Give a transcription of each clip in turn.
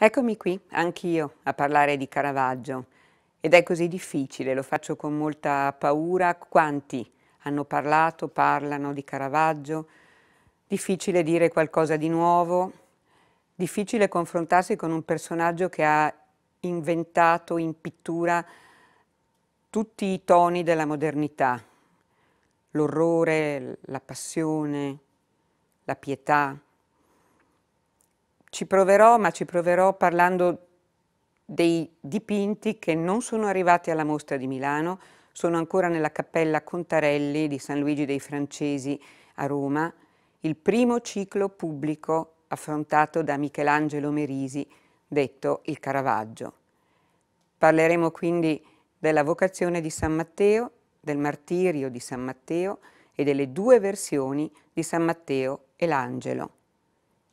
Eccomi qui, anch'io, a parlare di Caravaggio. Ed è così difficile, lo faccio con molta paura. Quanti hanno parlato, parlano di Caravaggio? Difficile dire qualcosa di nuovo, difficile confrontarsi con un personaggio che ha inventato in pittura tutti i toni della modernità, l'orrore, la passione, la pietà ci proverò, ma ci proverò parlando dei dipinti che non sono arrivati alla mostra di Milano, sono ancora nella cappella Contarelli di San Luigi dei Francesi a Roma, il primo ciclo pubblico affrontato da Michelangelo Merisi, detto il Caravaggio. Parleremo quindi della vocazione di San Matteo, del martirio di San Matteo e delle due versioni di San Matteo e l'Angelo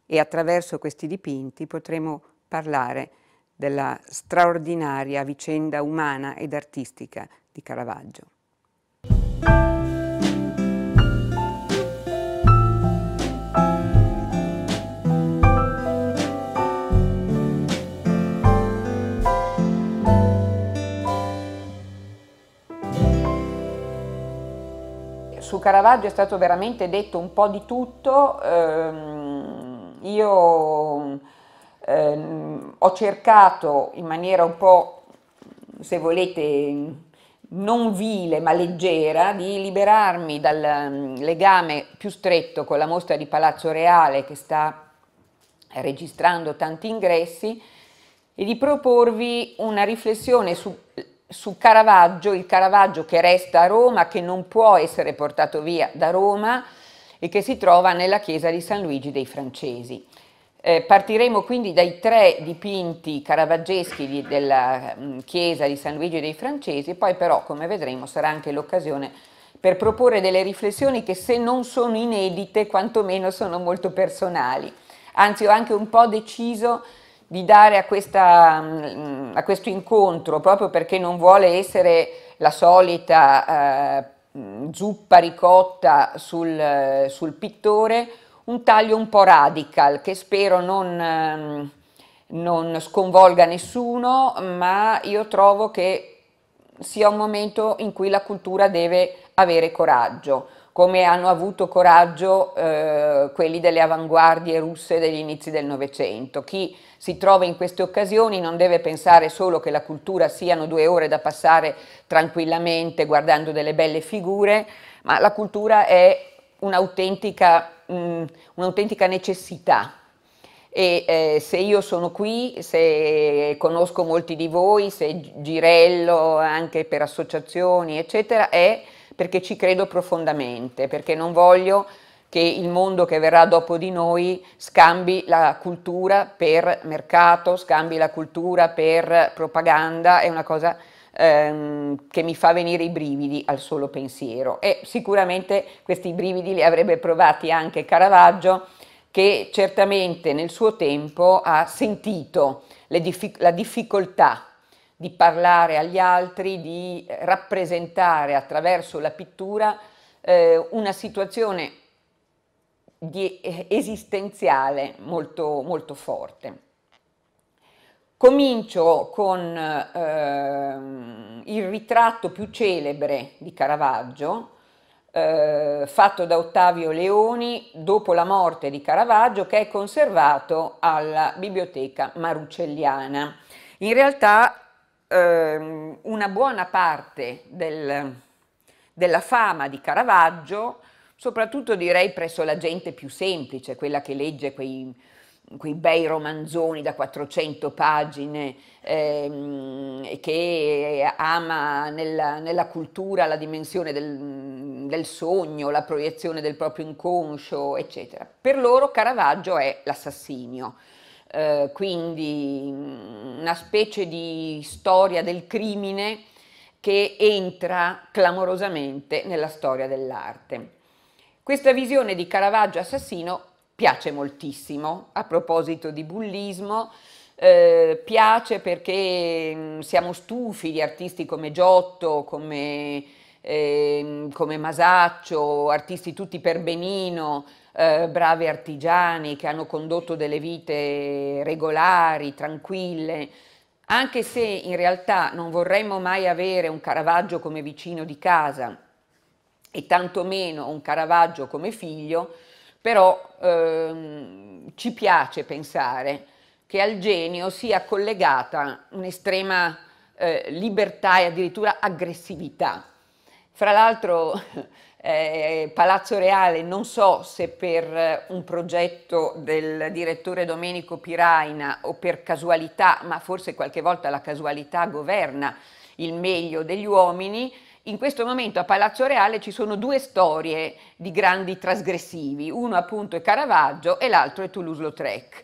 e attraverso questi dipinti potremo parlare della straordinaria vicenda umana ed artistica di Caravaggio. Su Caravaggio è stato veramente detto un po' di tutto, ehm, io ehm, ho cercato in maniera un po', se volete, non vile ma leggera di liberarmi dal mm, legame più stretto con la mostra di Palazzo Reale che sta registrando tanti ingressi e di proporvi una riflessione su, su Caravaggio, il Caravaggio che resta a Roma, che non può essere portato via da Roma, e che si trova nella chiesa di San Luigi dei Francesi. Eh, partiremo quindi dai tre dipinti caravaggeschi di, della mh, mm, chiesa di San Luigi dei Francesi, poi però, come vedremo, sarà anche l'occasione per proporre delle riflessioni che se non sono inedite, quantomeno sono molto personali. Anzi, ho anche un po' deciso di dare a, questa, mm, a questo incontro, proprio perché non vuole essere la solita eh, Mm, zuppa ricotta sul, eh, sul, pittore, un taglio un po' radical che spero non, ehm, non sconvolga nessuno, ma io trovo che sia un momento in cui la cultura deve avere coraggio come hanno avuto coraggio eh, quelli delle avanguardie russe degli inizi del Novecento. Chi si trova in queste occasioni non deve pensare solo che la cultura siano due ore da passare tranquillamente guardando delle belle figure, ma la cultura è un'autentica, un necessità. E eh, se io sono qui, se conosco molti di voi, se girello anche per associazioni, eccetera, è perché ci credo profondamente, perché non voglio che il mondo che verrà dopo di noi scambi la cultura per mercato, scambi la cultura per propaganda, è una cosa ehm, che mi fa venire i brividi al solo pensiero e sicuramente questi brividi li avrebbe provati anche Caravaggio che certamente nel suo tempo ha sentito diffic- la difficoltà di parlare agli altri, di rappresentare attraverso la pittura eh, una situazione di, eh, esistenziale molto, molto forte. Comincio con eh, il ritratto più celebre di Caravaggio, eh, fatto da Ottavio Leoni dopo la morte di Caravaggio, che è conservato alla Biblioteca Marucelliana. In realtà ehm, una buona parte del, della fama di Caravaggio, soprattutto direi presso la gente più semplice, quella che legge quei, quei bei romanzoni da 400 pagine, ehm, che ama nella, nella, cultura la dimensione del, del sogno, la proiezione del proprio inconscio, eccetera. Per loro Caravaggio è l'assassinio. Eh, quindi mm, una specie di storia del crimine che entra clamorosamente nella storia dell'arte. Questa visione di Caravaggio assassino piace moltissimo, a proposito di bullismo, eh, piace perché mm, siamo stufi di artisti come Giotto, come eh, come Masaccio, artisti tutti per benino, eh, bravi artigiani che hanno condotto delle vite regolari, tranquille, anche se in realtà non vorremmo mai avere un Caravaggio come vicino di casa e tantomeno un Caravaggio come figlio, però ehm, ci piace pensare che al genio sia collegata un'estrema eh, libertà e addirittura aggressività fra l'altro eh, Palazzo Reale, non so se per eh, un progetto del direttore Domenico Piraina o per casualità, ma forse qualche volta la casualità governa il meglio degli uomini, in questo momento a Palazzo Reale ci sono due storie di grandi trasgressivi, uno appunto è Caravaggio e l'altro è Toulouse-Lautrec.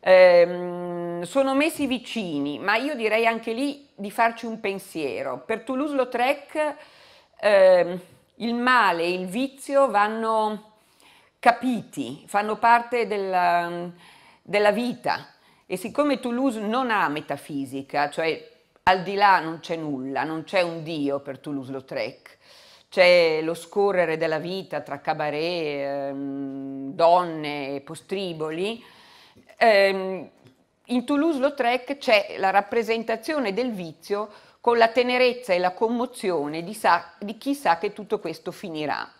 Ehm, sono messi vicini, ma io direi anche lì di farci un pensiero. Per Toulouse-Lautrec eh, il male e il vizio vanno capiti, fanno parte della, ehm, della vita. E siccome Toulouse non ha metafisica, cioè al di là non c'è nulla, non c'è un Dio per Toulouse-Lautrec, c'è lo scorrere della vita tra cabaret, ehm, donne postriboli, ehm, in Toulouse-Lautrec c'è la rappresentazione del vizio con la tenerezza e la commozione di, sa, di chi sa che tutto questo finirà.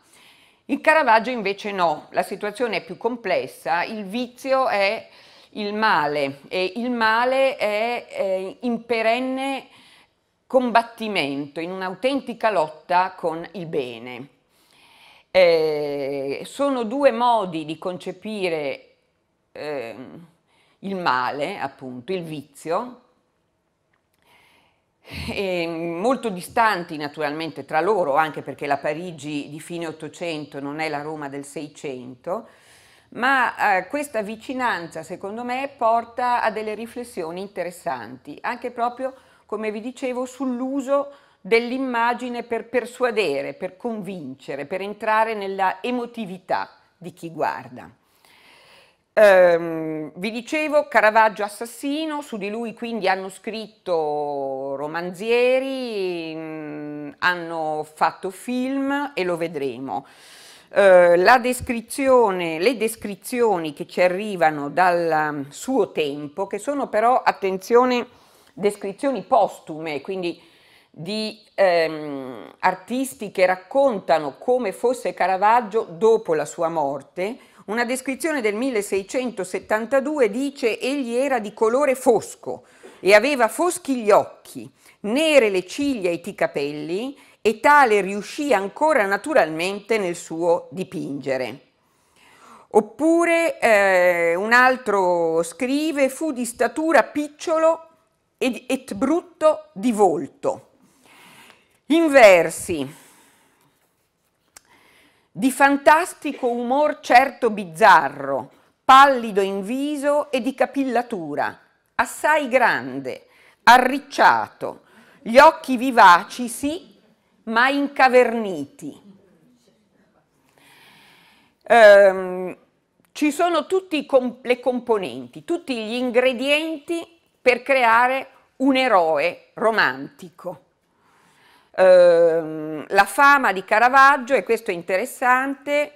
Il Caravaggio invece no, la situazione è più complessa, il vizio è il male e il male è, è in perenne combattimento, in un'autentica lotta con il bene. Eh, sono due modi di concepire eh, il male, appunto, il vizio, e molto distanti naturalmente tra loro, anche perché la Parigi di fine Ottocento non è la Roma del Seicento, ma eh, questa vicinanza secondo me porta a delle riflessioni interessanti, anche proprio come vi dicevo sull'uso dell'immagine per persuadere, per convincere, per entrare nella emotività di chi guarda. Ehm, vi dicevo, Caravaggio assassino, su di lui quindi hanno scritto romanzieri, mh, mm, hanno fatto film e lo vedremo. Eh, descrizione, le descrizioni che ci arrivano dal suo tempo, che sono però, attenzione, descrizioni postume, quindi di ehm, artisti che raccontano come fosse Caravaggio dopo la sua morte, una descrizione del 1672 dice egli era di colore fosco e aveva foschi gli occhi, nere le ciglia e i capelli e tale riuscì ancora naturalmente nel suo dipingere. Oppure eh, un altro scrive fu di statura picciolo ed, et brutto di volto. In versi di fantastico umor certo bizzarro, pallido in viso e di capillatura, assai grande, arricciato, gli occhi vivaci sì, ma incaverniti. Ehm, ci sono tutte com le componenti, tutti gli ingredienti per creare un eroe romantico. Ehm, la fama di Caravaggio, e questo è interessante,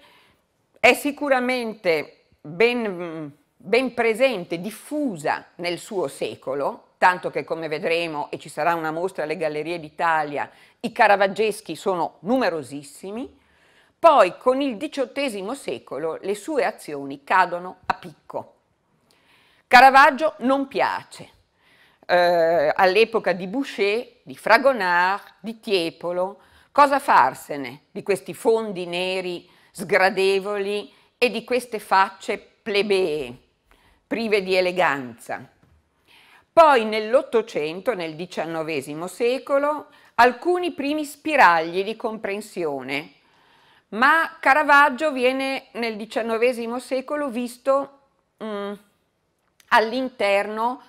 è sicuramente ben, ben presente, diffusa nel suo secolo, tanto che come vedremo, e ci sarà una mostra alle Gallerie d'Italia, i caravaggeschi sono numerosissimi, poi con il XVIII secolo le sue azioni cadono a picco. Caravaggio non piace, eh, all'epoca di Boucher, di Fragonard, di Tiepolo, cosa farsene di questi fondi neri sgradevoli e di queste facce plebee, prive di eleganza. Poi nell'Ottocento, nel XIX secolo, alcuni primi spiragli di comprensione, ma Caravaggio viene nel XIX secolo visto mm, all'interno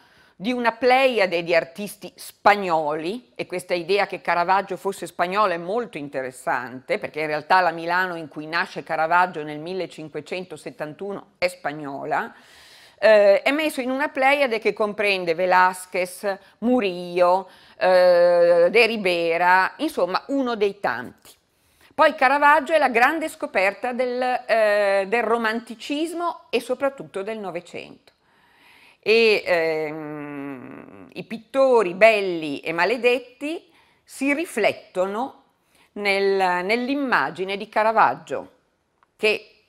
di una pleiade di artisti spagnoli, e questa idea che Caravaggio fosse spagnolo è molto interessante, perché in realtà la Milano in cui nasce Caravaggio nel 1571 è spagnola, eh, è messo in una pleiade che comprende Velázquez, Murillo, eh, De Ribera, insomma uno dei tanti. Poi Caravaggio è la grande scoperta del, eh, del romanticismo e soprattutto del Novecento e ehm, i pittori belli e maledetti si riflettono nel, nell'immagine di Caravaggio che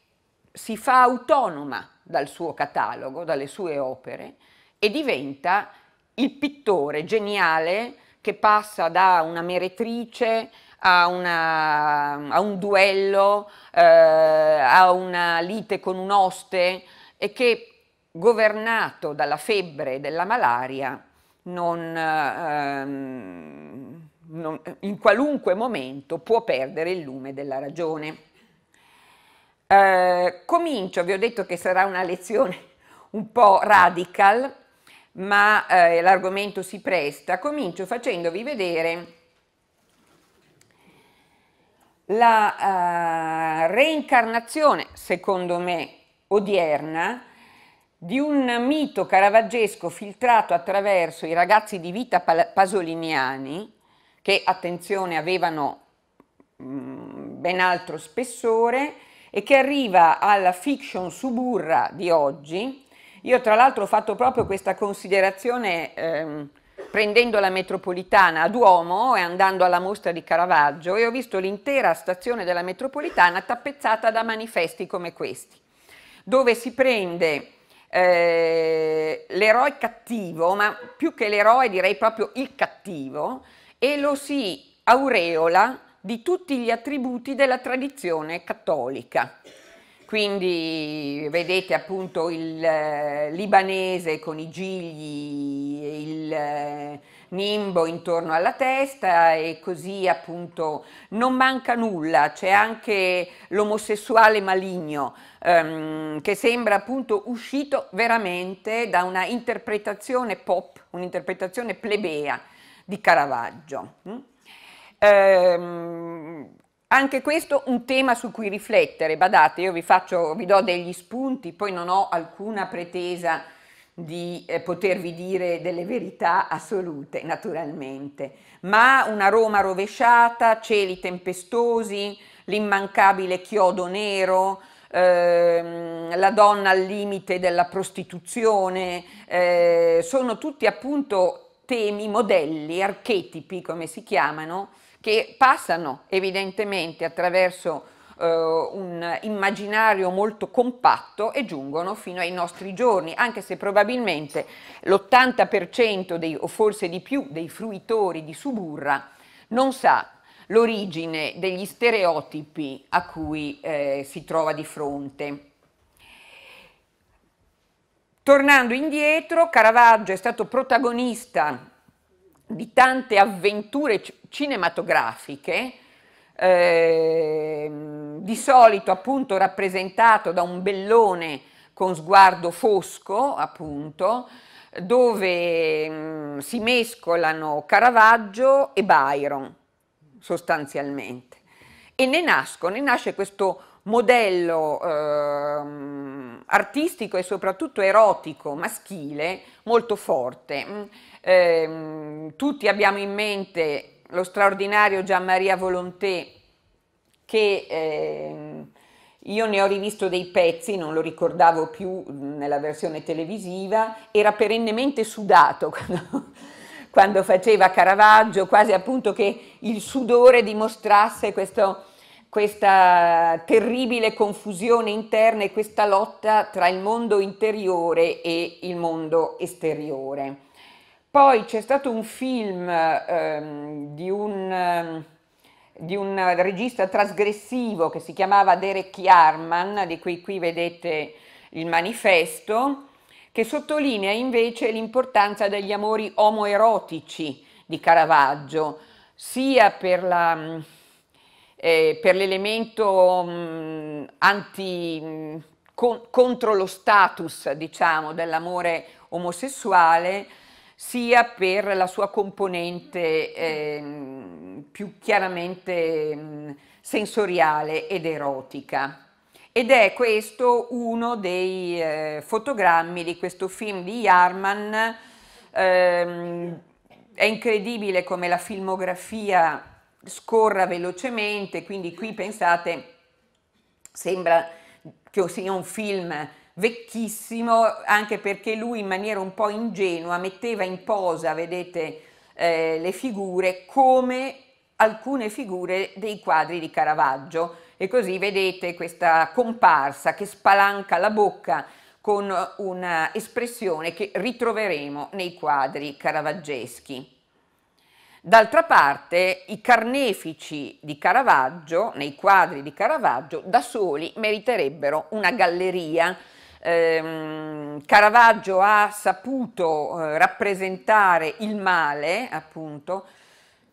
si fa autonoma dal suo catalogo, dalle sue opere e diventa il pittore geniale che passa da una meretrice a, una, a un duello, eh, a una lite con un oste e che governato dalla febbre e dalla malaria, non, ehm, non, in qualunque momento può perdere il lume della ragione. Eh, comincio, vi ho detto che sarà una lezione un po' radical, ma eh, l'argomento si presta. Comincio facendovi vedere la eh, reincarnazione, secondo me, odierna di un mito caravaggesco filtrato attraverso i ragazzi di vita pasoliniani, che attenzione avevano mm, ben altro spessore, e che arriva alla fiction suburra di oggi. Io tra l'altro ho fatto proprio questa considerazione ehm, prendendo la metropolitana a Duomo e andando alla mostra di Caravaggio e ho visto l'intera stazione della metropolitana tappezzata da manifesti come questi, dove si prende eh, l'eroe cattivo, ma più che l'eroe direi proprio il cattivo, e lo si aureola di tutti gli attributi della tradizione cattolica. Quindi vedete appunto il eh, libanese con i gigli, il eh, nimbo intorno alla testa e così appunto non manca nulla, c'è anche l'omosessuale maligno ehm, che sembra appunto uscito veramente da una interpretazione pop, un'interpretazione plebea di Caravaggio. Mm? Ehm, anche questo un tema su cui riflettere, badate, io vi, faccio, vi do degli spunti, poi non ho alcuna pretesa di eh, potervi dire delle verità assolute, naturalmente, ma una Roma rovesciata, cieli tempestosi, l'immancabile chiodo nero, ehm, la donna al limite della prostituzione, eh, sono tutti appunto temi, modelli, archetipi come si chiamano, che passano evidentemente attraverso eh, un immaginario molto compatto e giungono fino ai nostri giorni, anche se probabilmente l'80% dei, o forse di più dei fruitori di Suburra non sa l'origine degli stereotipi a cui eh, si trova di fronte. Tornando indietro, Caravaggio è stato protagonista di tante avventure cinematografiche, eh, di solito appunto rappresentato da un bellone con sguardo fosco, appunto, dove mh, mm, si mescolano Caravaggio e Byron, sostanzialmente. E ne nascono, ne nasce questo modello eh, artistico e soprattutto erotico maschile molto forte. Eh, tutti abbiamo in mente lo straordinario Gian Maria Volonté che eh, io ne ho rivisto dei pezzi, non lo ricordavo più nella versione televisiva, era perennemente sudato quando, quando faceva Caravaggio, quasi appunto che il sudore dimostrasse questo, questa terribile confusione interna e questa lotta tra il mondo interiore e il mondo esteriore. Poi c'è stato un film ehm, di un ehm, di un regista trasgressivo che si chiamava Derek Yarman, di cui qui vedete il manifesto, che sottolinea invece l'importanza degli amori omoerotici di Caravaggio, sia per la, eh, per l'elemento mh, mm, anti, mh, mm, con, contro lo status, diciamo, dell'amore omosessuale, sia per la sua componente eh, più chiaramente mh, mm, sensoriale ed erotica. Ed è questo uno dei eh, fotogrammi di questo film di Jarman. Eh, è incredibile come la filmografia scorra velocemente, quindi qui pensate, sembra che sia un film vecchissimo, anche perché lui in maniera un po' ingenua metteva in posa, vedete, eh, le figure come alcune figure dei quadri di Caravaggio. E così vedete questa comparsa che spalanca la bocca con un'espressione che ritroveremo nei quadri caravaggeschi. D'altra parte, i carnefici di Caravaggio, nei quadri di Caravaggio, da soli meriterebbero una galleria, ehm, Caravaggio ha saputo eh, rappresentare il male, appunto,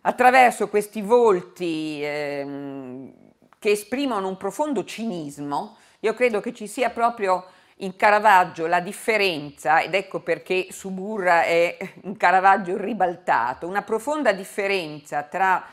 attraverso questi volti ehm, che esprimono un profondo cinismo. Io credo che ci sia proprio in Caravaggio la differenza, ed ecco perché Suburra è un Caravaggio ribaltato, una profonda differenza tra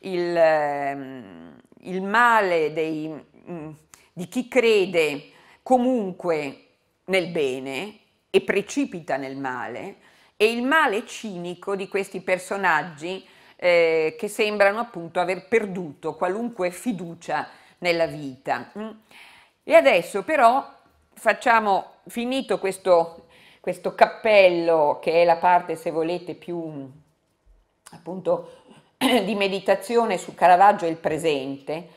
il, ehm, il male dei, mm, di chi crede comunque nel bene e precipita nel male, e il male cinico di questi personaggi eh, che sembrano appunto aver perduto qualunque fiducia nella vita. Mm. E adesso però facciamo finito questo, questo cappello che è la parte, se volete, più appunto di meditazione su Caravaggio e il presente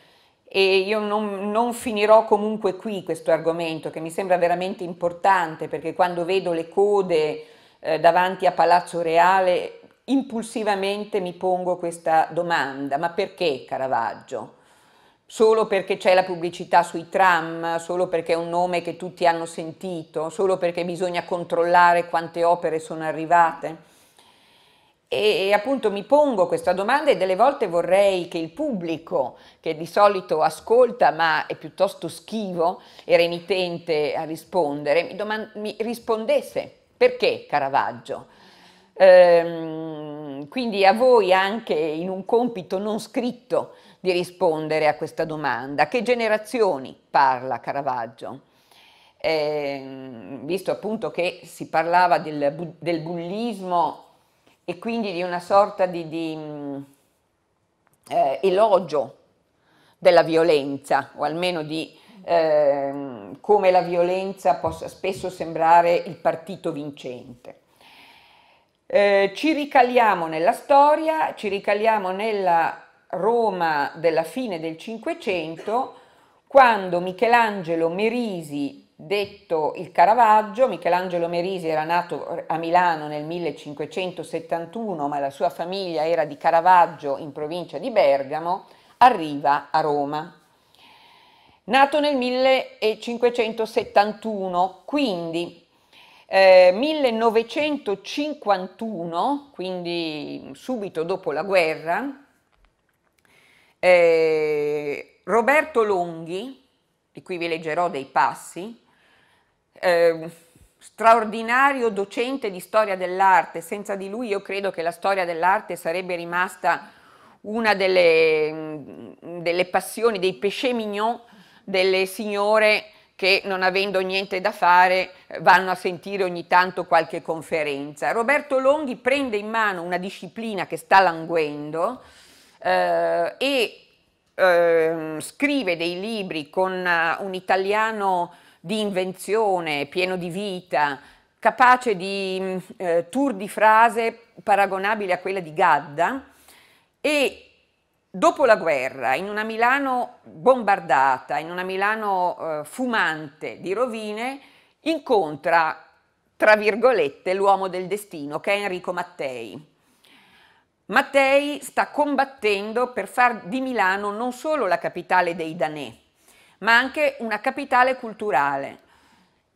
e io non, non, finirò comunque qui questo argomento che mi sembra veramente importante perché quando vedo le code eh, davanti a Palazzo Reale impulsivamente mi pongo questa domanda, ma perché Caravaggio? Solo perché c'è la pubblicità sui tram, solo perché è un nome che tutti hanno sentito, solo perché bisogna controllare quante opere sono arrivate? E appunto mi pongo questa domanda e delle volte vorrei che il pubblico, che di solito ascolta ma è piuttosto schivo e renitente a rispondere, mi, domand- mi rispondesse perché Caravaggio? Ehm, quindi a voi anche in un compito non scritto di rispondere a questa domanda. Che generazioni parla Caravaggio? Ehm, visto appunto che si parlava del, del bullismo e quindi di una sorta di, di mm, eh, elogio della violenza o almeno di eh, come la violenza possa spesso sembrare il partito vincente. Eh, ci ricaliamo nella storia, ci ricaliamo nella Roma della fine del Cinquecento, quando Michelangelo Merisi Detto il Caravaggio, Michelangelo Merisi era nato a Milano nel 1571, ma la sua famiglia era di Caravaggio in provincia di Bergamo, arriva a Roma. Nato nel 1571, quindi eh, 1951, quindi subito dopo la guerra, eh, Roberto Longhi, di cui vi leggerò dei passi, eh, straordinario docente di storia dell'arte, senza di lui io credo che la storia dell'arte sarebbe rimasta una delle, mm, delle passioni, dei péché mignon delle signore che non avendo niente da fare vanno a sentire ogni tanto qualche conferenza. Roberto Longhi prende in mano una disciplina che sta languendo eh, e eh, scrive dei libri con uh, un italiano di invenzione, pieno di vita, capace di mm, eh, tour di frase paragonabile a quella di Gadda e dopo la guerra, in una Milano bombardata, in una Milano eh, fumante di rovine, incontra, tra virgolette, l'uomo del destino, che è Enrico Mattei. Mattei sta combattendo per far di Milano non solo la capitale dei Danè, ma anche una capitale culturale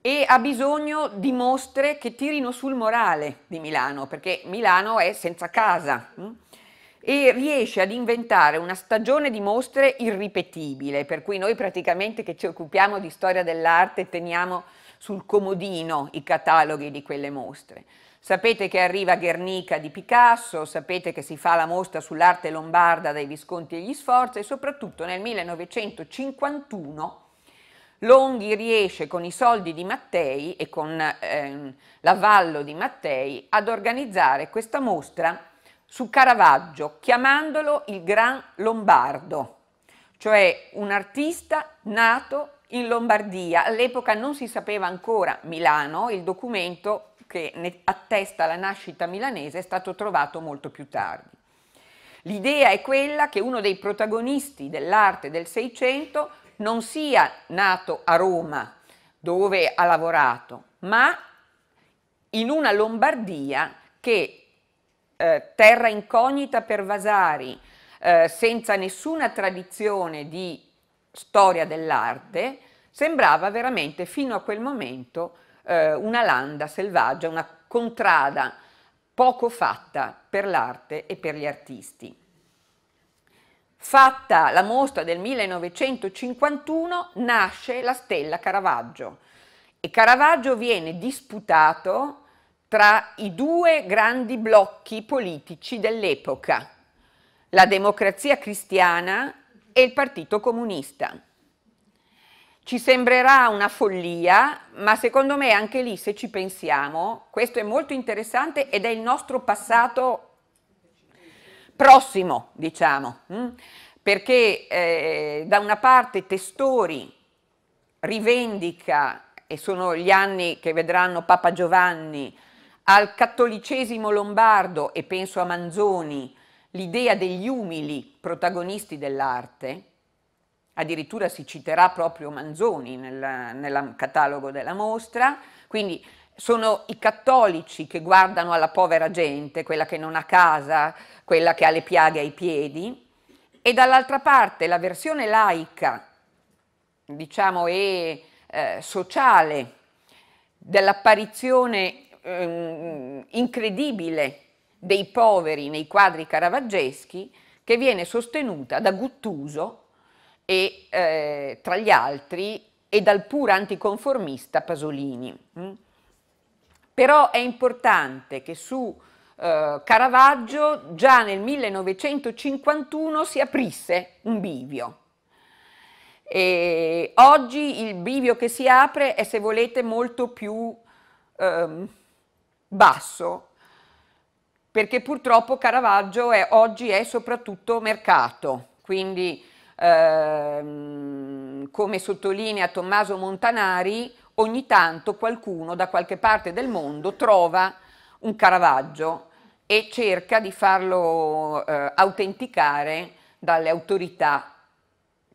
e ha bisogno di mostre che tirino sul morale di Milano, perché Milano è senza casa mm? e riesce ad inventare una stagione di mostre irripetibile, per cui noi praticamente che ci occupiamo di storia dell'arte teniamo sul comodino i cataloghi di quelle mostre. Sapete che arriva Guernica di Picasso, sapete che si fa la mostra sull'arte lombarda dai Visconti e gli Sforza e soprattutto nel 1951 Longhi riesce con i soldi di Mattei e con ehm, l'avallo di Mattei ad organizzare questa mostra su Caravaggio, chiamandolo il Gran Lombardo, cioè un artista nato in Lombardia. All'epoca non si sapeva ancora Milano, il documento che attesta la nascita milanese è stato trovato molto più tardi. L'idea è quella che uno dei protagonisti dell'arte del Seicento non sia nato a Roma, dove ha lavorato, ma in una Lombardia che, eh, terra incognita per Vasari, eh, senza nessuna tradizione di storia dell'arte, sembrava veramente fino a quel momento eh, una landa selvaggia, una contrada poco fatta per l'arte e per gli artisti. Fatta la mostra del 1951 nasce la stella Caravaggio e Caravaggio viene disputato tra i due grandi blocchi politici dell'epoca, la democrazia cristiana e il Partito Comunista. Ci sembrerà una follia, ma secondo me anche lì, se ci pensiamo, questo è molto interessante ed è il nostro passato prossimo, diciamo, mm? perché eh, da una parte Testori rivendica, e sono gli anni che vedranno Papa Giovanni, al cattolicesimo lombardo e penso a Manzoni, l'idea degli umili protagonisti dell'arte, addirittura si citerà proprio Manzoni nel, nel catalogo della mostra, quindi sono i cattolici che guardano alla povera gente, quella che non ha casa, quella che ha le piaghe ai piedi, e dall'altra parte la versione laica, diciamo, e eh, sociale dell'apparizione eh, incredibile dei poveri nei quadri caravaggeschi che viene sostenuta da Guttuso e eh, tra gli altri e dal pur anticonformista Pasolini. Mm? Però è importante che su eh, Caravaggio già nel 1951 si aprisse un bivio. E oggi il bivio che si apre è, se volete, molto più ehm, basso, perché purtroppo Caravaggio è, oggi è soprattutto mercato, quindi ehm, come sottolinea Tommaso Montanari, ogni tanto qualcuno da qualche parte del mondo trova un Caravaggio e cerca di farlo eh, autenticare dalle autorità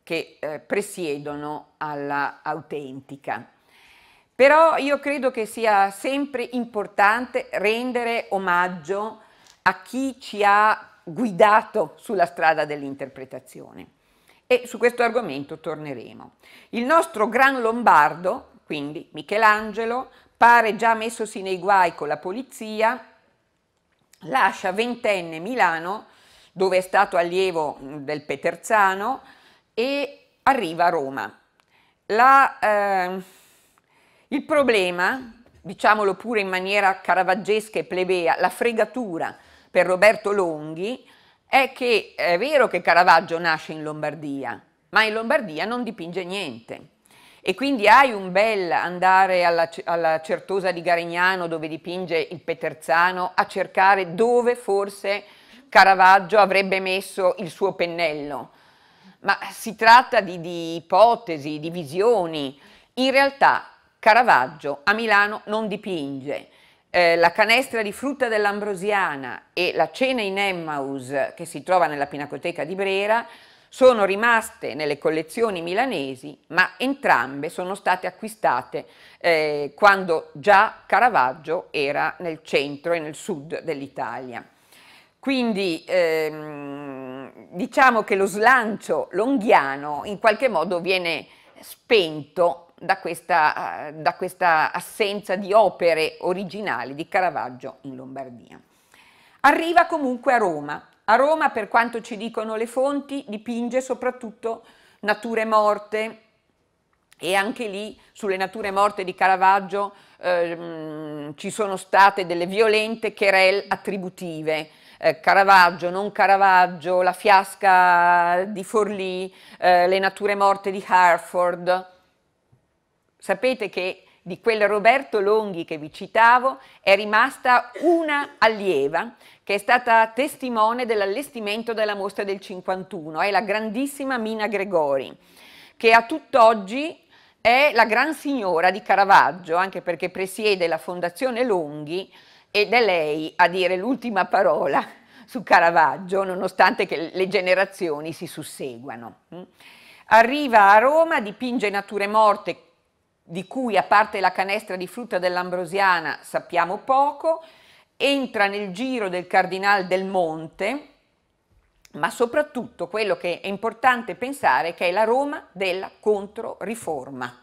che eh, presiedono alla autentica. Però io credo che sia sempre importante rendere omaggio a chi ci ha guidato sulla strada dell'interpretazione. E su questo argomento torneremo. Il nostro gran lombardo, quindi Michelangelo, pare già messosi nei guai con la polizia, lascia ventenne Milano, dove è stato allievo mm, del Peterzano, e arriva a Roma. La, eh, il problema, diciamolo pure in maniera caravaggesca e plebea, la fregatura per Roberto Longhi è che è vero che Caravaggio nasce in Lombardia, ma in Lombardia non dipinge niente. E quindi hai un bel andare alla, alla Certosa di Garignano dove dipinge il Peterzano a cercare dove forse Caravaggio avrebbe messo il suo pennello. Ma si tratta di, di ipotesi, di visioni. In realtà Caravaggio a Milano non dipinge eh, la canestra di frutta dell'Ambrosiana e la cena in Emmaus che si trova nella Pinacoteca di Brera sono rimaste nelle collezioni milanesi, ma entrambe sono state acquistate eh, quando già Caravaggio era nel centro e nel sud dell'Italia. Quindi ehm, diciamo che lo slancio longhiano in qualche modo viene spento da questa, eh, da questa assenza di opere originali di Caravaggio in Lombardia. Arriva comunque a Roma. A Roma, per quanto ci dicono le fonti, dipinge soprattutto nature morte, e anche lì sulle nature morte di Caravaggio ehm, ci sono state delle violente querel attributive. Eh, Caravaggio, non Caravaggio, la fiasca di Forlì, eh, le nature morte di Harford. Sapete che di quel Roberto Longhi che vi citavo è rimasta una allieva che è stata testimone dell'allestimento della mostra del 51, è la grandissima Mina Gregori, che a tutt'oggi è la gran signora di Caravaggio, anche perché presiede la Fondazione Longhi ed è lei a dire l'ultima parola su Caravaggio, nonostante che le generazioni si susseguano. Arriva a Roma, dipinge Nature morte di cui a parte la canestra di frutta dell'Ambrosiana sappiamo poco, entra nel giro del Cardinal del Monte, ma soprattutto quello che è importante pensare che è la Roma della Controriforma.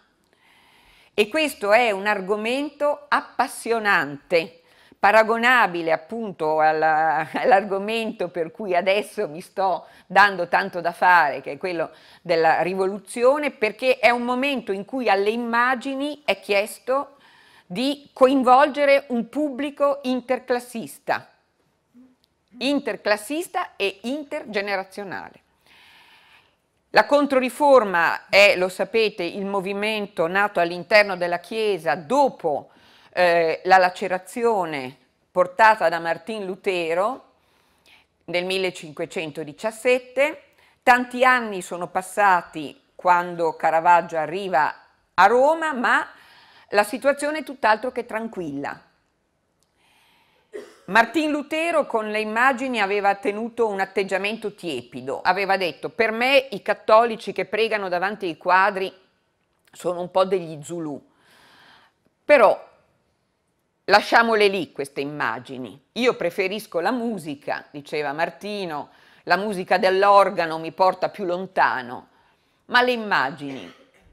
E questo è un argomento appassionante paragonabile appunto all'argomento per cui adesso mi sto dando tanto da fare, che è quello della rivoluzione, perché è un momento in cui alle immagini è chiesto di coinvolgere un pubblico interclassista, interclassista e intergenerazionale. La controriforma è, lo sapete, il movimento nato all'interno della Chiesa dopo eh, la lacerazione portata da Martin Lutero nel 1517. Tanti anni sono passati quando Caravaggio arriva a Roma, ma la situazione è tutt'altro che tranquilla. Martin Lutero con le immagini aveva tenuto un atteggiamento tiepido, aveva detto per me i cattolici che pregano davanti ai quadri sono un po' degli Zulù, però Lasciamole lì queste immagini. Io preferisco la musica, diceva Martino, la musica dell'organo mi porta più lontano, ma le immagini,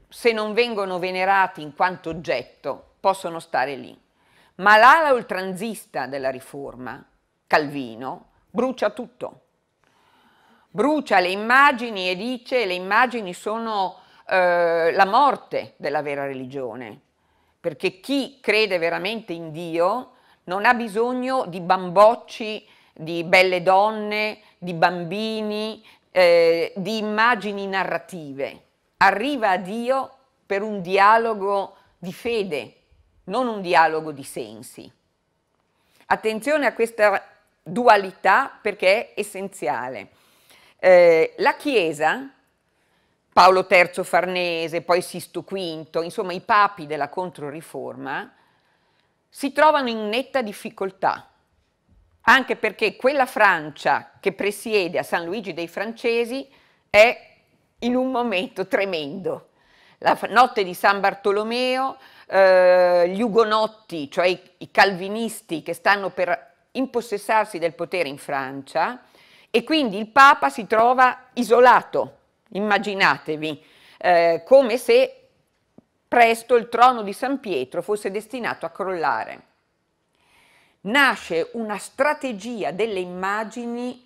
se non vengono venerate in quanto oggetto, possono stare lì. Ma l'ala oltranzista della riforma, Calvino, brucia tutto. Brucia le immagini e dice le immagini sono eh, la morte della vera religione perché chi crede veramente in Dio non ha bisogno di bambocci, di belle donne, di bambini, eh, di immagini narrative. Arriva a Dio per un dialogo di fede, non un dialogo di sensi. Attenzione a questa dualità perché è essenziale. Eh, la Chiesa Paolo III Farnese, poi Sisto V, insomma i papi della Controriforma, si trovano in netta difficoltà, anche perché quella Francia che presiede a San Luigi dei Francesi è in un momento tremendo. La notte di San Bartolomeo, eh, gli ugonotti, cioè i, i calvinisti che stanno per impossessarsi del potere in Francia, e quindi il Papa si trova isolato Immaginatevi eh, come se presto il trono di San Pietro fosse destinato a crollare. Nasce una strategia delle immagini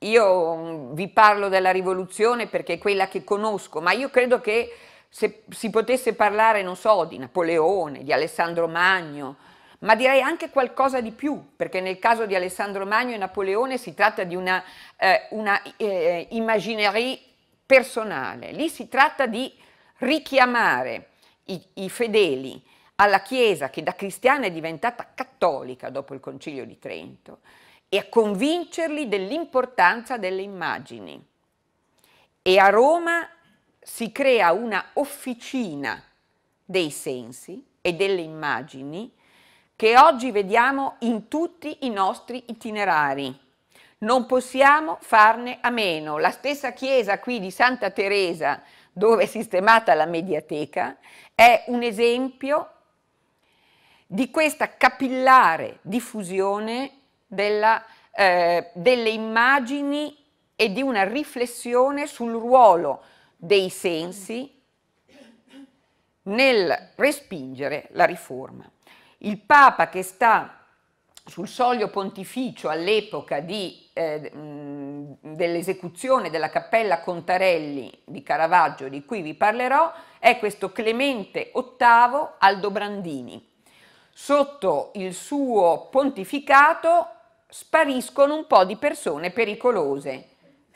io mm, vi parlo della rivoluzione perché è quella che conosco, ma io credo che se si potesse parlare, non so, di Napoleone, di Alessandro Magno, ma direi anche qualcosa di più, perché nel caso di Alessandro Magno e Napoleone si tratta di una, eh, una, eh imaginerie personale, lì si tratta di richiamare i, i fedeli alla Chiesa che da cristiana è diventata cattolica dopo il Concilio di Trento e a convincerli dell'importanza delle immagini. E a Roma si crea una officina dei sensi e delle immagini che oggi vediamo in tutti i nostri itinerari. Non possiamo farne a meno. La stessa chiesa qui di Santa Teresa, dove è sistemata la mediateca, è un esempio di questa capillare diffusione della, eh, delle immagini e di una riflessione sul ruolo dei sensi nel respingere la riforma. Il Papa che sta sul soglio pontificio all'epoca di, eh, dell'esecuzione della cappella Contarelli di Caravaggio, di cui vi parlerò, è questo Clemente VIII Aldobrandini. Sotto il suo pontificato spariscono un po' di persone pericolose,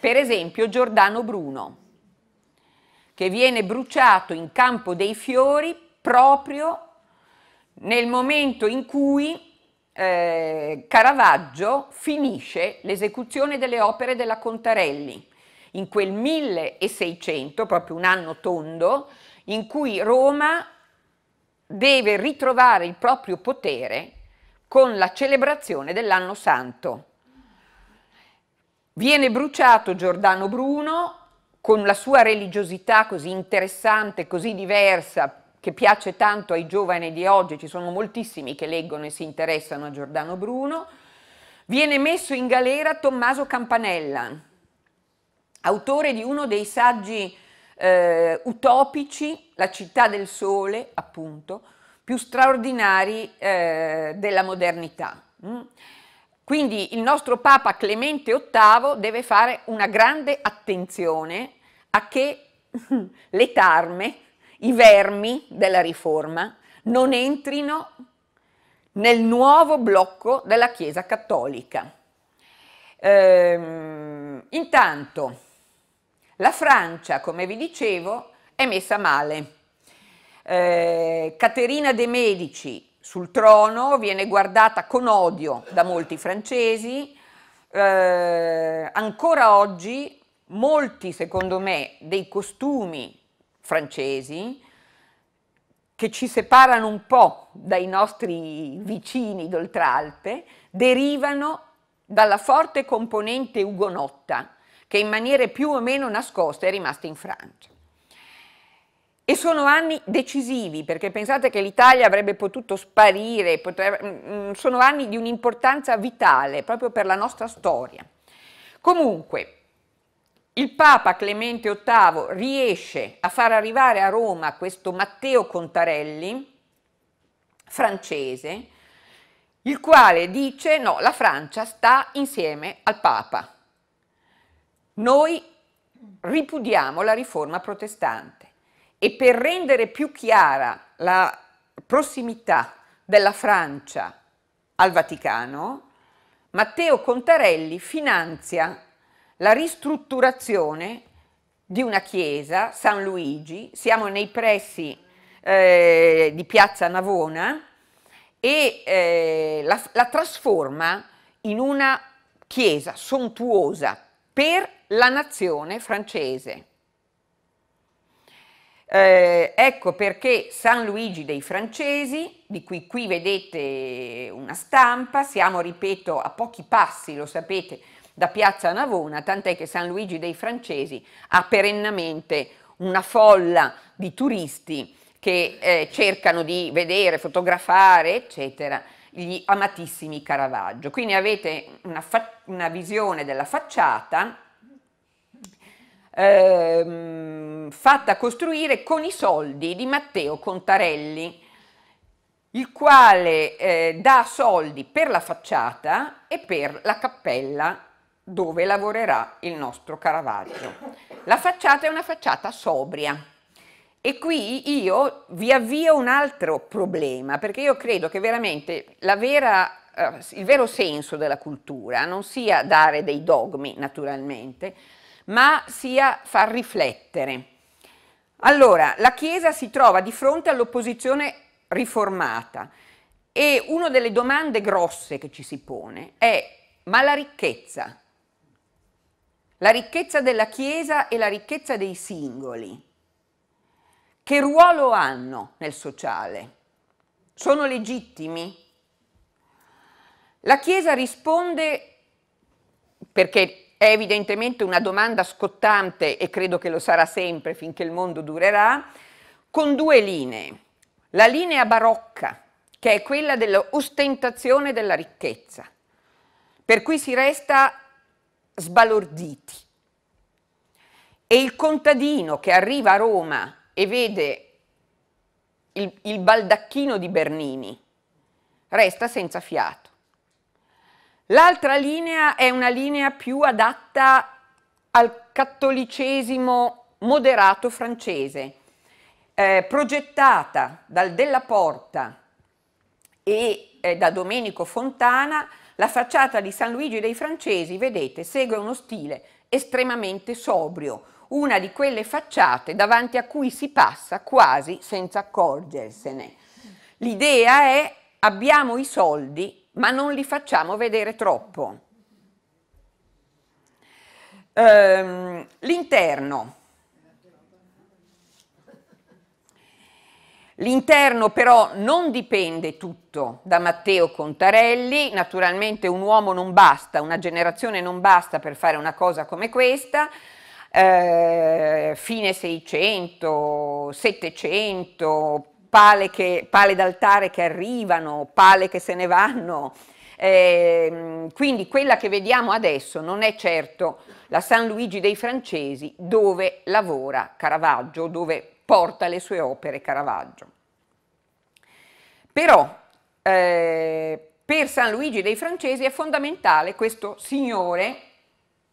per esempio Giordano Bruno, che viene bruciato in Campo dei Fiori proprio nel momento in cui eh, Caravaggio finisce l'esecuzione delle opere della Contarelli, in quel 1600, proprio un anno tondo, in cui Roma deve ritrovare il proprio potere con la celebrazione dell'anno santo. Viene bruciato Giordano Bruno con la sua religiosità così interessante, così diversa, che piace tanto ai giovani di oggi, ci sono moltissimi che leggono e si interessano a Giordano Bruno, viene messo in galera Tommaso Campanella, autore di uno dei saggi eh, utopici, La città del sole, appunto, più straordinari eh, della modernità. Mm. Quindi il nostro Papa Clemente VIII deve fare una grande attenzione a che le tarme i vermi della riforma non entrino nel nuovo blocco della Chiesa cattolica. Ehm, intanto la Francia, come vi dicevo, è messa male. Eh, Caterina de' Medici sul trono viene guardata con odio da molti francesi, eh, ancora oggi molti, secondo me, dei costumi francesi, che ci separano un po' dai nostri vicini d'oltralpe, derivano dalla forte componente ugonotta, che in maniere più o meno nascoste è rimasta in Francia. E sono anni decisivi, perché pensate che l'Italia avrebbe potuto sparire, potrebbe, mm, mm, sono anni di un'importanza vitale proprio per la nostra storia. Comunque, il Papa Clemente VIII riesce a far arrivare a Roma questo Matteo Contarelli, francese, il quale dice no, la Francia sta insieme al Papa. Noi ripudiamo la riforma protestante e per rendere più chiara la prossimità della Francia al Vaticano, Matteo Contarelli finanzia la ristrutturazione di una chiesa, San Luigi, siamo nei pressi eh, di Piazza Navona e eh, la, la trasforma in una chiesa sontuosa per la nazione francese. Eh, ecco perché San Luigi dei Francesi, di cui qui vedete una stampa, siamo, ripeto, a pochi passi, lo sapete, da Piazza Navona, tant'è che San Luigi dei Francesi ha perennemente una folla di turisti che eh, cercano di vedere, fotografare, eccetera, gli amatissimi Caravaggio. Quindi avete una, una visione della facciata ehm, fatta costruire con i soldi di Matteo Contarelli, il quale eh, dà soldi per la facciata e per la cappella dove lavorerà il nostro Caravaggio. La facciata è una facciata sobria e qui io vi avvio un altro problema perché io credo che veramente vera, eh, il vero senso della cultura non sia dare dei dogmi naturalmente, ma sia far riflettere. Allora, la Chiesa si trova di fronte all'opposizione riformata e una delle domande grosse che ci si pone è ma la ricchezza la ricchezza della Chiesa e la ricchezza dei singoli. Che ruolo hanno nel sociale? Sono legittimi? La Chiesa risponde, perché è evidentemente una domanda scottante e credo che lo sarà sempre finché il mondo durerà, con due linee. La linea barocca, che è quella dell'ostentazione della ricchezza, per cui si resta sbalorditi. E il contadino che arriva a Roma e vede il, il baldacchino di Bernini resta senza fiato. L'altra linea è una linea più adatta al cattolicesimo moderato francese, eh, progettata dal Della Porta e eh, da Domenico Fontana la facciata di San Luigi dei Francesi, vedete, segue uno stile estremamente sobrio, una di quelle facciate davanti a cui si passa quasi senza accorgersene. L'idea è abbiamo i soldi, ma non li facciamo vedere troppo. Ehm, l'interno L'interno però non dipende tutto da Matteo Contarelli, naturalmente un uomo non basta, una generazione non basta per fare una cosa come questa, eh, fine 600, 700, pale, che, pale d'altare che arrivano, pale che se ne vanno, eh, quindi quella che vediamo adesso non è certo la San Luigi dei francesi dove lavora Caravaggio, dove porta le sue opere Caravaggio. Però eh, per San Luigi dei Francesi è fondamentale questo signore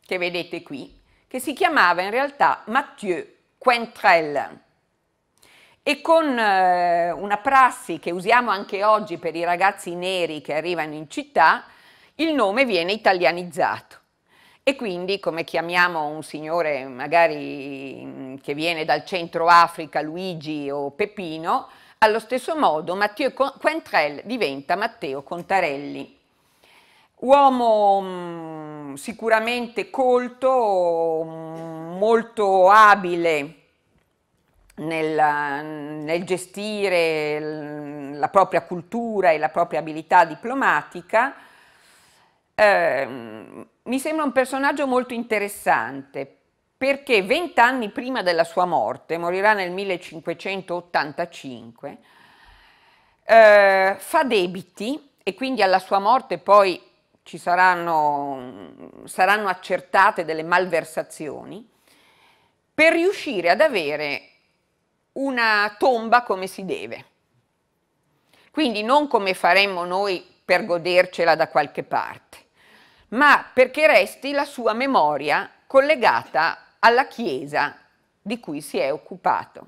che vedete qui, che si chiamava in realtà Mathieu Quentrel e con eh, una prassi che usiamo anche oggi per i ragazzi neri che arrivano in città, il nome viene italianizzato. E quindi, come chiamiamo un signore magari mm, che viene dal centro Africa, Luigi o Peppino, allo stesso modo Matteo Quentrel diventa Matteo Contarelli. Uomo mm, sicuramente colto, mm, molto abile nel, nel gestire la propria cultura e la propria abilità diplomatica, Ehm, mi sembra un personaggio molto interessante perché vent'anni prima della sua morte, morirà nel 1585, eh, fa debiti e quindi alla sua morte poi ci saranno, saranno accertate delle malversazioni, per riuscire ad avere una tomba come si deve. Quindi non come faremmo noi per godercela da qualche parte ma perché resti la sua memoria collegata alla Chiesa di cui si è occupato.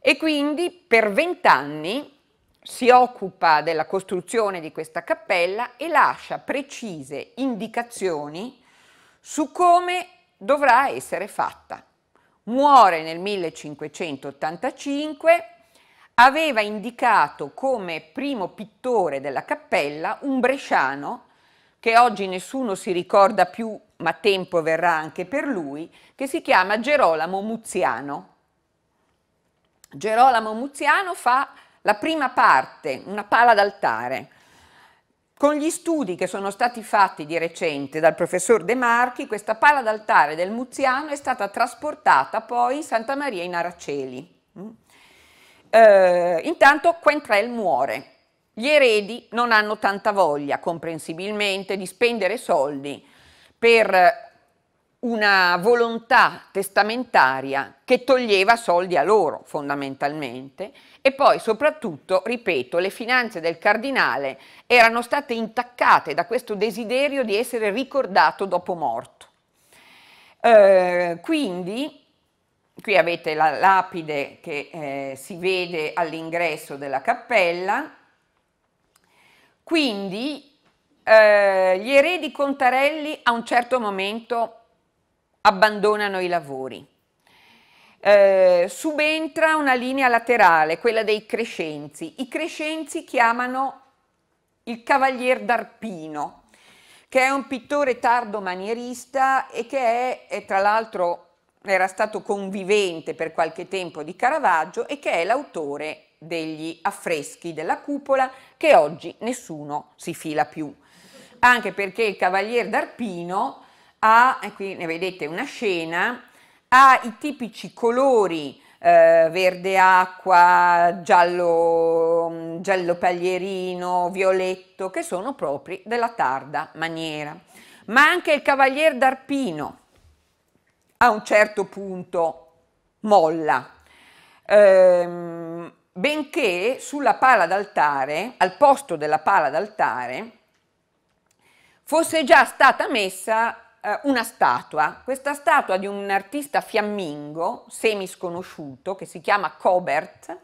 E quindi per vent'anni si occupa della costruzione di questa cappella e lascia precise indicazioni su come dovrà essere fatta. Muore nel 1585, aveva indicato come primo pittore della cappella un bresciano che oggi nessuno si ricorda più, ma tempo verrà anche per lui, che si chiama Gerolamo Muziano. Gerolamo Muziano fa la prima parte, una pala d'altare. Con gli studi che sono stati fatti di recente dal professor De Marchi, questa pala d'altare del Muziano è stata trasportata poi in Santa Maria in Araceli. Mm? Eh, intanto Quentrel muore gli eredi non hanno tanta voglia, comprensibilmente, di spendere soldi per una volontà testamentaria che toglieva soldi a loro fondamentalmente e poi soprattutto, ripeto, le finanze del cardinale erano state intaccate da questo desiderio di essere ricordato dopo morto. Eh, quindi, qui avete la lapide che eh, si vede all'ingresso della cappella, quindi eh, gli eredi Contarelli a un certo momento abbandonano i lavori. Eh, subentra una linea laterale, quella dei Crescenzi. I Crescenzi chiamano il Cavalier d'Arpino, che è un pittore tardo manierista e che è, è tra l'altro era stato convivente per qualche tempo di Caravaggio e che è l'autore degli affreschi della cupola che oggi nessuno si fila più. Anche perché il Cavalier d'Arpino ha, e qui ne vedete una scena, ha i tipici colori eh, verde acqua, giallo, giallo paglierino, violetto, che sono propri della tarda maniera. Ma anche il Cavalier d'Arpino a un certo punto molla. Ehm, benché sulla pala d'altare, al posto della pala d'altare, fosse già stata messa eh, una statua, questa statua di un artista fiammingo semisconosciuto che si chiama Cobert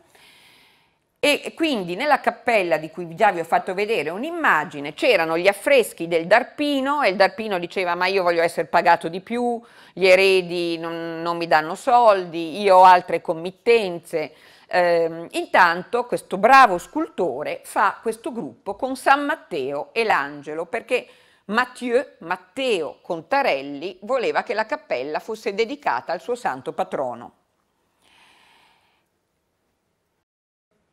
e quindi nella cappella di cui già vi ho fatto vedere un'immagine c'erano gli affreschi del Darpino e il Darpino diceva ma io voglio essere pagato di più, gli eredi non, non mi danno soldi, io ho altre committenze, Ehm, intanto questo bravo scultore fa questo gruppo con San Matteo e l'angelo perché Mathieu, Matteo Contarelli voleva che la cappella fosse dedicata al suo santo patrono.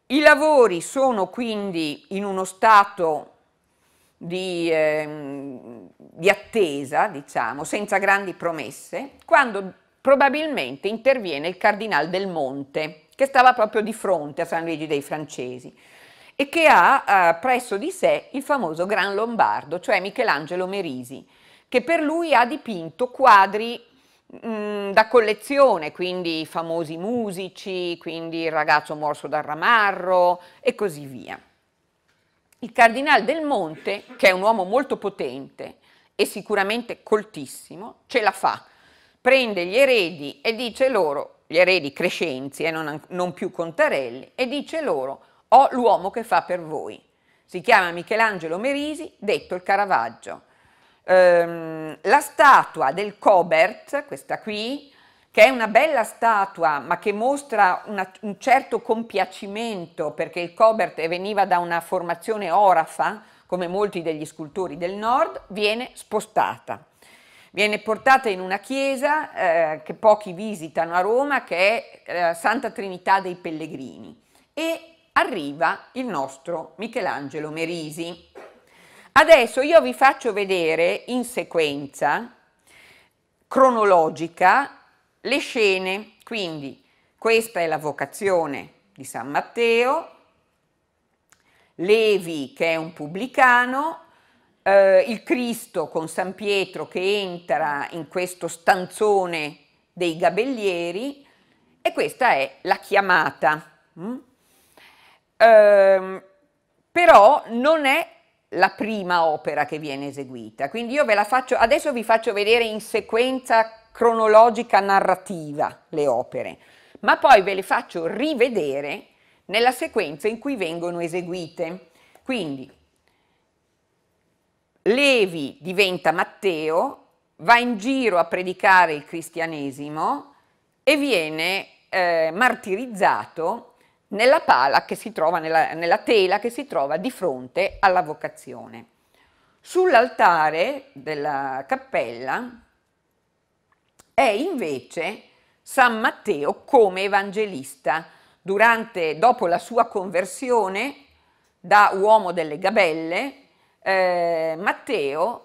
I lavori sono quindi in uno stato di, eh, di, attesa, diciamo, senza grandi promesse, quando probabilmente interviene il Cardinale del Monte, che stava proprio di fronte a San Luigi dei Francesi e che ha eh, presso di sé il famoso Gran Lombardo, cioè Michelangelo Merisi, che per lui ha dipinto quadri mh, mm, da collezione, quindi i famosi musici, quindi il ragazzo morso dal ramarro e così via. Il cardinale del Monte, che è un uomo molto potente e sicuramente coltissimo, ce la fa, prende gli eredi e dice loro gli eredi Crescenzi e eh, non, non più Contarelli, e dice loro «Ho l'uomo che fa per voi». Si chiama Michelangelo Merisi, detto il Caravaggio. Ehm, la statua del Cobert, questa qui, che è una bella statua ma che mostra una, un certo compiacimento perché il Cobert veniva da una formazione orafa, come molti degli scultori del nord, viene spostata. Viene portata in una chiesa eh, che pochi visitano a Roma, che è eh, Santa Trinità dei Pellegrini, e arriva il nostro Michelangelo Merisi. Adesso io vi faccio vedere in sequenza cronologica le scene, quindi questa è la vocazione di San Matteo, Levi che è un pubblicano, eh, il Cristo con San Pietro che entra in questo stanzone dei gabellieri e questa è la chiamata. Mm? Eh, però non è la prima opera che viene eseguita, quindi io ve la faccio, adesso vi faccio vedere in sequenza cronologica narrativa le opere, ma poi ve le faccio rivedere nella sequenza in cui vengono eseguite. Quindi Levi diventa Matteo, va in giro a predicare il cristianesimo e viene eh, martirizzato nella pala che si trova, nella, nella tela che si trova di fronte alla vocazione. Sull'altare della cappella è invece San Matteo come evangelista. Durante, dopo la sua conversione da uomo delle gabelle, eh, Matteo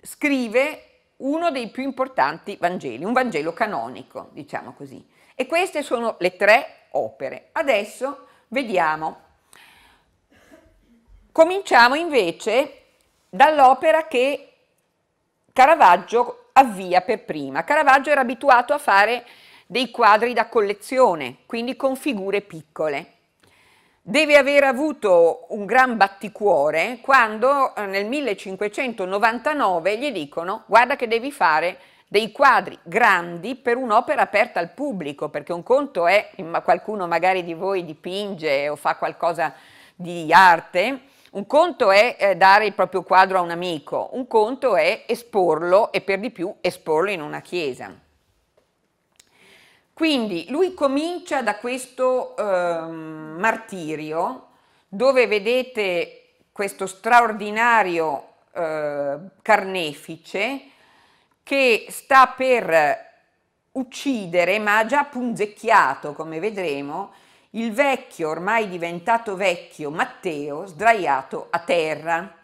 scrive uno dei più importanti Vangeli, un Vangelo canonico, diciamo così. E queste sono le tre opere. Adesso vediamo. Cominciamo invece dall'opera che Caravaggio avvia per prima. Caravaggio era abituato a fare dei quadri da collezione, quindi con figure piccole. Deve aver avuto un gran batticuore quando eh, nel 1599 gli dicono guarda che devi fare dei quadri grandi per un'opera aperta al pubblico, perché un conto è qualcuno magari di voi dipinge o fa qualcosa di arte, un conto è eh, dare il proprio quadro a un amico, un conto è esporlo e per di più esporlo in una chiesa. Quindi lui comincia da questo eh, martirio dove vedete questo straordinario eh, carnefice che sta per uccidere, ma ha già punzecchiato, come vedremo, il vecchio, ormai diventato vecchio, Matteo, sdraiato a terra.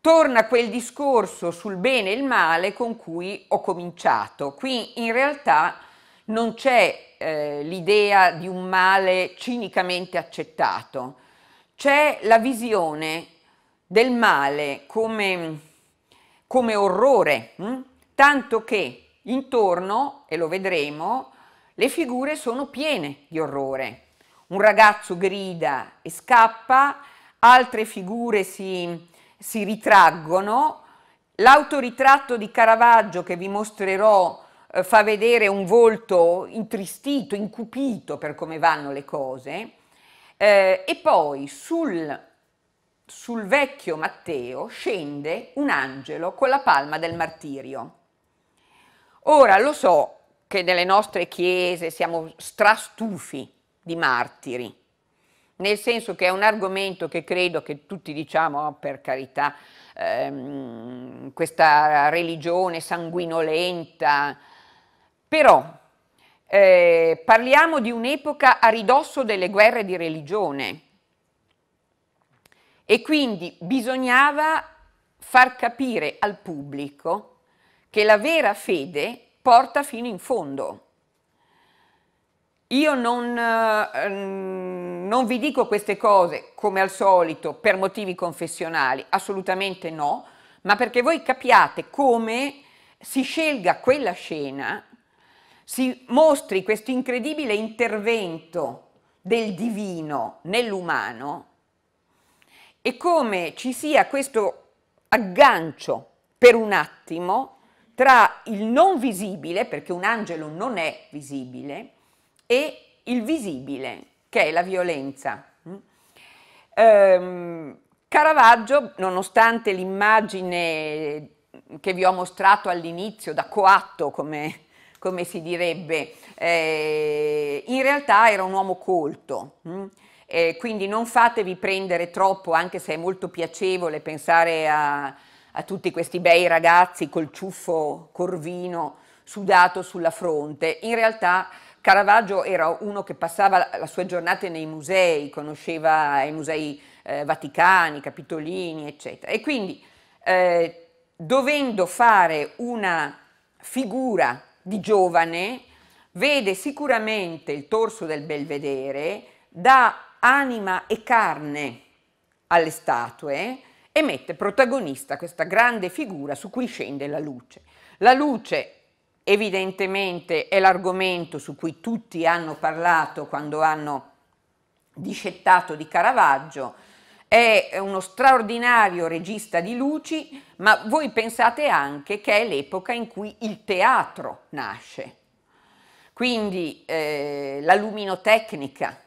Torna quel discorso sul bene e il male con cui ho cominciato. Qui in realtà non c'è eh, l'idea di un male cinicamente accettato, c'è la visione del male come, come orrore, mh? Hm? tanto che intorno, e lo vedremo, le figure sono piene di orrore. Un ragazzo grida e scappa, altre figure si, si ritraggono, l'autoritratto di Caravaggio che vi mostrerò eh, fa vedere un volto intristito, incupito per come vanno le cose, eh, e poi sul, sul vecchio Matteo scende un angelo con la palma del martirio. Ora lo so che nelle nostre chiese siamo strastufi di martiri, nel senso che è un argomento che credo che tutti diciamo, oh, per carità, ehm, questa religione sanguinolenta, però eh, parliamo di un'epoca a ridosso delle guerre di religione e quindi bisognava far capire al pubblico che la vera fede porta fino in fondo. Io non, eh, mm, non, vi dico queste cose come al solito per motivi confessionali, assolutamente no, ma perché voi capiate come si scelga quella scena si mostri questo incredibile intervento del divino nell'umano e come ci sia questo aggancio per un attimo tra il non visibile, perché un angelo non è visibile, e il visibile, che è la violenza. Ehm, Caravaggio, nonostante l'immagine che vi ho mostrato all'inizio da coatto, come come si direbbe, eh, in realtà era un uomo colto. Hm? Eh, quindi non fatevi prendere troppo, anche se è molto piacevole pensare a, a tutti questi bei ragazzi col ciuffo corvino sudato sulla fronte. In realtà Caravaggio era uno che passava la sua giornata nei musei, conosceva i musei eh, vaticani, capitolini, eccetera. E quindi, eh, dovendo fare una figura di giovane vede sicuramente il torso del belvedere, dà anima e carne alle statue e mette protagonista questa grande figura su cui scende la luce. La luce evidentemente è l'argomento su cui tutti hanno parlato quando hanno discettato di Caravaggio, è uno straordinario regista di luci, ma voi pensate anche che è l'epoca in cui il teatro nasce. Quindi eh, la luminotecnica,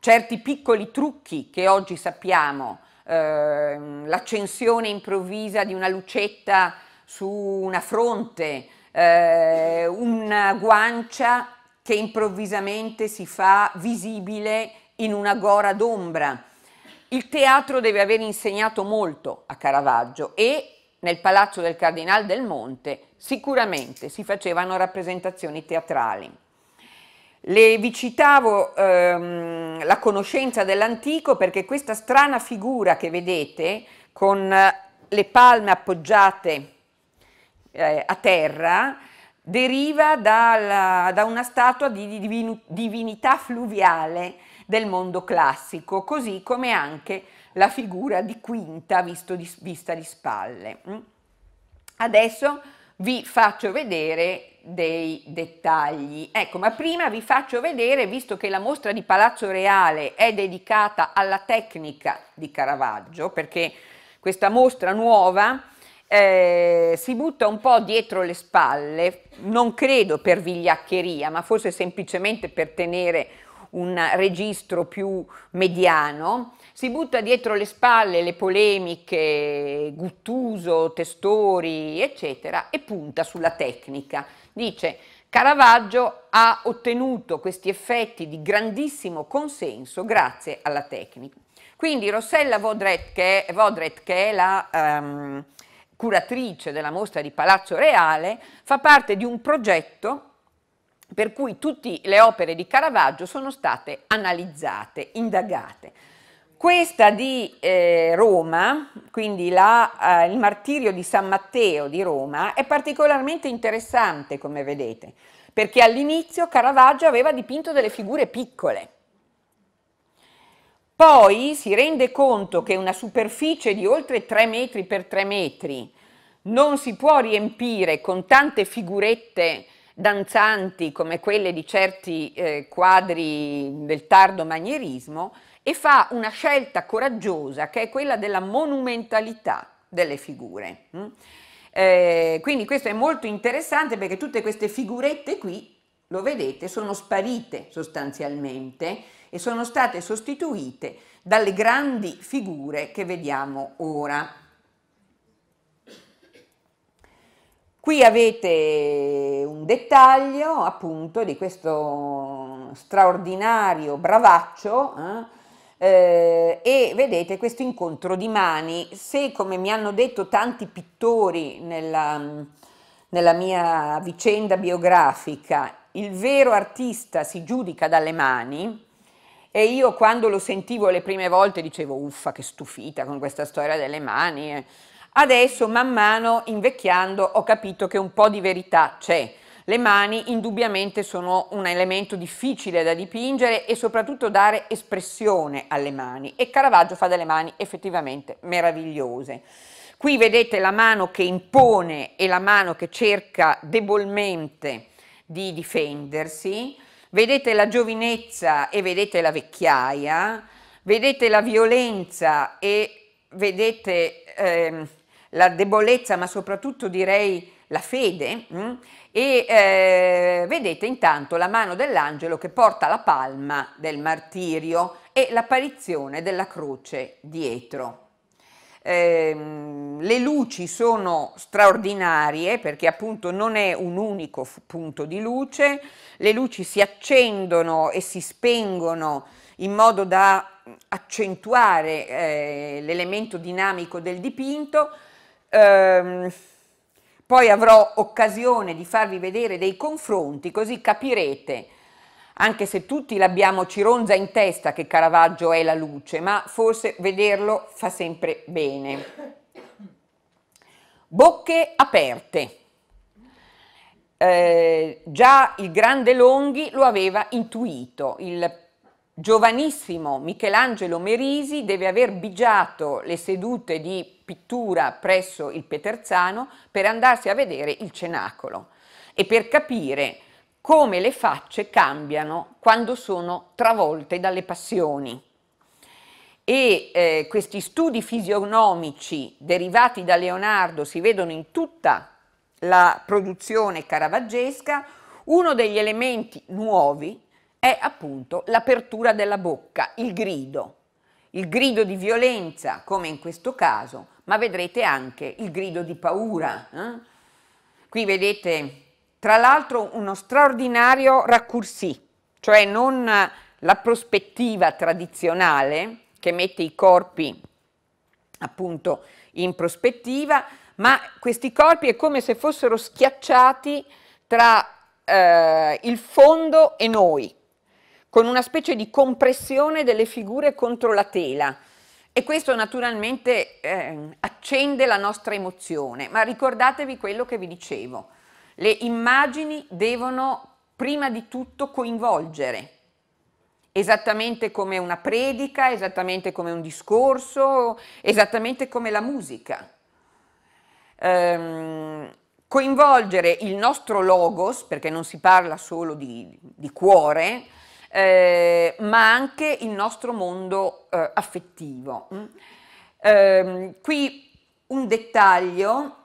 certi piccoli trucchi che oggi sappiamo, eh, l'accensione improvvisa di una lucetta su una fronte, eh, una guancia che improvvisamente si fa visibile in una gora d'ombra il teatro deve aver insegnato molto a Caravaggio e nel palazzo del Cardinal del Monte sicuramente si facevano rappresentazioni teatrali. Le, vi citavo ehm, la conoscenza dell'antico perché questa strana figura che vedete con eh, le palme appoggiate eh, a terra deriva dalla, da una statua di divinità fluviale del mondo classico, così come anche la figura di Quinta di, vista di spalle. Mm. Adesso vi faccio vedere dei dettagli. Ecco, ma prima vi faccio vedere, visto che la mostra di Palazzo Reale è dedicata alla tecnica di Caravaggio, perché questa mostra nuova eh, si butta un po' dietro le spalle, non credo per vigliaccheria, ma forse semplicemente per tenere un registro più mediano, si butta dietro le spalle le polemiche, Guttuso, Testori, eccetera, e punta sulla tecnica. Dice Caravaggio ha ottenuto questi effetti di grandissimo consenso grazie alla tecnica. Quindi Rossella Vodret, che, Vodret, che è la ehm, curatrice della mostra di Palazzo Reale, fa parte di un progetto per cui tutte le opere di Caravaggio sono state analizzate, indagate. Questa di eh, Roma, quindi la, eh, il martirio di San Matteo di Roma, è particolarmente interessante, come vedete, perché all'inizio Caravaggio aveva dipinto delle figure piccole. Poi si rende conto che una superficie di oltre 3 metri per 3 metri non si può riempire con tante figurette danzanti come quelle di certi eh, quadri del tardo manierismo e fa una scelta coraggiosa che è quella della monumentalità delle figure. Mm? Eh, quindi questo è molto interessante perché tutte queste figurette qui, lo vedete, sono sparite sostanzialmente e sono state sostituite dalle grandi figure che vediamo ora. Qui avete un dettaglio appunto di questo straordinario bravaccio eh? eh, e vedete questo incontro di mani. Se come mi hanno detto tanti pittori nella, nella mia vicenda biografica, il vero artista si giudica dalle mani, e io quando lo sentivo le prime volte dicevo, uffa, che stufita con questa storia delle mani. Eh. Adesso man mano invecchiando ho capito che un po' di verità c'è. Le mani indubbiamente sono un elemento difficile da dipingere e soprattutto dare espressione alle mani e Caravaggio fa delle mani effettivamente meravigliose. Qui vedete la mano che impone e la mano che cerca debolmente di difendersi, vedete la giovinezza e vedete la vecchiaia, vedete la violenza e vedete eh, la debolezza, ma soprattutto direi la fede, mh? Mm? e eh, vedete intanto la mano dell'angelo che porta la palma del martirio e l'apparizione della croce dietro. Eh, le luci sono straordinarie perché appunto non è un unico punto di luce, le luci si accendono e si spengono in modo da accentuare eh, l'elemento dinamico del dipinto, Ehm, poi avrò occasione di farvi vedere dei confronti così capirete, anche se tutti l'abbiamo cironza in testa che Caravaggio è la luce, ma forse vederlo fa sempre bene. Bocche aperte. Eh, già il grande Longhi lo aveva intuito, il giovanissimo Michelangelo Merisi deve aver bigiato le sedute di pittura presso il Peterzano per andarsi a vedere il cenacolo e per capire come le facce cambiano quando sono travolte dalle passioni. E eh, questi studi fisionomici derivati da Leonardo si vedono in tutta la produzione caravaggesca. Uno degli elementi nuovi è appunto l'apertura della bocca, il grido, il grido di violenza, come in questo caso, ma vedrete anche il grido di paura. Eh? Qui vedete, tra l'altro, uno straordinario raccoursi, cioè non la prospettiva tradizionale che mette i corpi appunto in prospettiva, ma questi corpi è come se fossero schiacciati tra eh, il fondo e noi, con una specie di compressione delle figure contro la tela. E questo naturalmente eh, accende la nostra emozione, ma ricordatevi quello che vi dicevo, le immagini devono prima di tutto coinvolgere, esattamente come una predica, esattamente come un discorso, esattamente come la musica. Ehm, coinvolgere il nostro logos, perché non si parla solo di, di cuore, eh, ma anche il nostro mondo eh, affettivo. Mm? Eh, qui un dettaglio,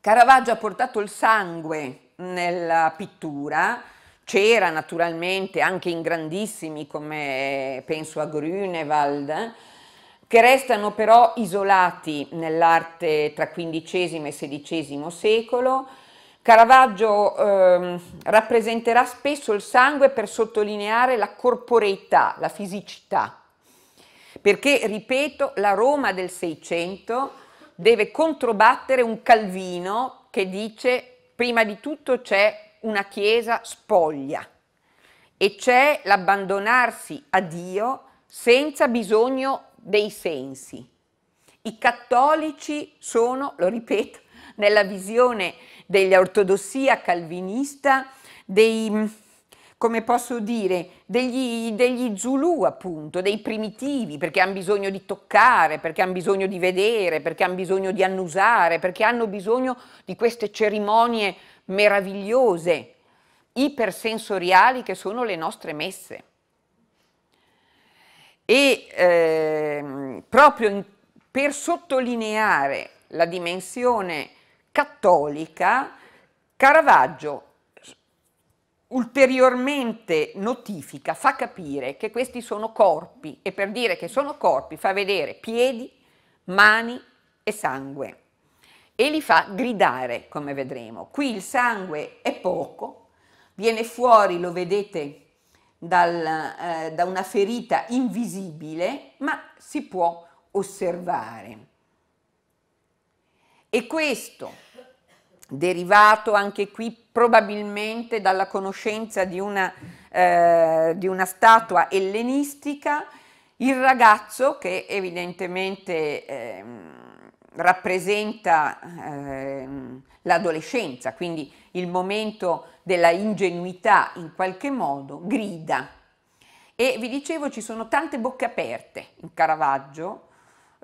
Caravaggio ha portato il sangue nella pittura, c'era naturalmente anche in grandissimi come eh, penso a Grünewald, che restano però isolati nell'arte tra XV e XVI secolo, Caravaggio ehm, rappresenterà spesso il sangue per sottolineare la corporeità, la fisicità, perché, ripeto, la Roma del Seicento deve controbattere un Calvino che dice prima di tutto c'è una Chiesa spoglia e c'è l'abbandonarsi a Dio senza bisogno dei sensi. I cattolici sono, lo ripeto, nella visione della ortodossia calvinista, dei mm, come posso dire, degli, degli, Zulu appunto, dei primitivi, perché hanno bisogno di toccare, perché hanno bisogno di vedere, perché hanno bisogno di annusare, perché hanno bisogno di queste cerimonie meravigliose, ipersensoriali che sono le nostre messe. E eh, proprio in, per sottolineare la dimensione cattolica, Caravaggio ulteriormente notifica, fa capire che questi sono corpi e per dire che sono corpi fa vedere piedi, mani e sangue e li fa gridare, come vedremo. Qui il sangue è poco, viene fuori, lo vedete, dal, eh, da una ferita invisibile, ma si può osservare. E questo, derivato anche qui probabilmente dalla conoscenza di una, eh, di una statua ellenistica, il ragazzo che evidentemente eh, rappresenta eh, l'adolescenza, quindi il momento della ingenuità in qualche modo, grida. E vi dicevo ci sono tante bocche aperte in Caravaggio,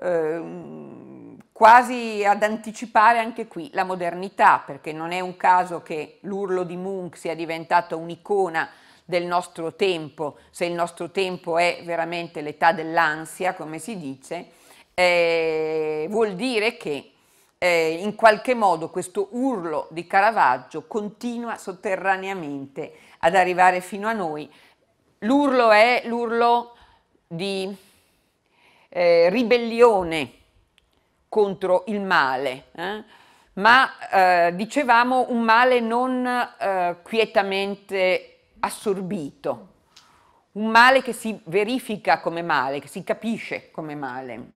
eh, quasi ad anticipare anche qui la modernità, perché non è un caso che l'urlo di Munch sia diventato un'icona del nostro tempo, se il nostro tempo è veramente l'età dell'ansia, come si dice, eh, vuol dire che eh, in qualche modo questo urlo di Caravaggio continua sotterraneamente ad arrivare fino a noi. L'urlo è l'urlo di eh, ribellione, contro il male, eh? ma eh, dicevamo un male non eh, quietamente assorbito, un male che si verifica come male, che si capisce come male.